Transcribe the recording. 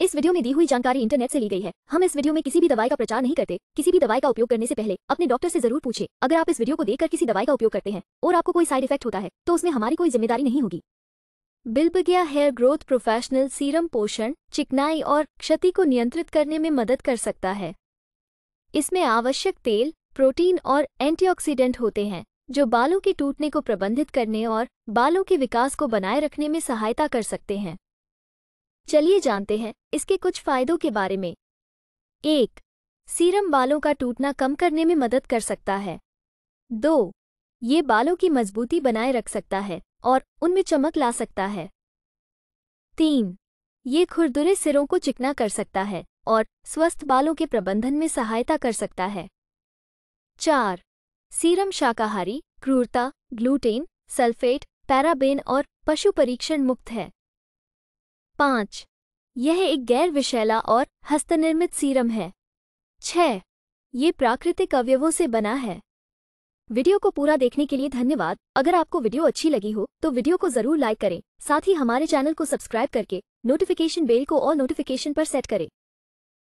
इस वीडियो में दी हुई जानकारी इंटरनेट से ली गई है हम इस वीडियो में किसी भी दवाई का प्रचार नहीं करते किसी भी दवाई का उपयोग करने से पहले अपने डॉक्टर से जरूर पूछे अगर आप इस वीडियो को देखकर किसी दवाई का उपयोग करते हैं और आपको कोई साइड इफेक्ट होता है तो उसमें हमारी कोई जिम्मेदारी नहीं होगी बिल्बगिया हेयर ग्रोथ प्रोफेशनल सीरम पोषण चिकनाई और क्षति को नियंत्रित करने में मदद कर सकता है इसमें आवश्यक तेल प्रोटीन और एंटी होते हैं जो बालों के टूटने को प्रबंधित करने और बालों के विकास को बनाए रखने में सहायता कर सकते हैं चलिए जानते हैं इसके कुछ फायदों के बारे में एक सीरम बालों का टूटना कम करने में मदद कर सकता है दो ये बालों की मजबूती बनाए रख सकता है और उनमें चमक ला सकता है तीन ये खुरदुरे सिरों को चिकना कर सकता है और स्वस्थ बालों के प्रबंधन में सहायता कर सकता है चार सीरम शाकाहारी क्रूरता ग्लूटेन सल्फेट पैराबेन और पशु परीक्षण मुक्त है पाँच यह एक गैर विषैला और हस्तनिर्मित सीरम है छ ये प्राकृतिक अवयवों से बना है वीडियो को पूरा देखने के लिए धन्यवाद अगर आपको वीडियो अच्छी लगी हो तो वीडियो को जरूर लाइक करें साथ ही हमारे चैनल को सब्सक्राइब करके नोटिफिकेशन बेल को और नोटिफिकेशन पर सेट करें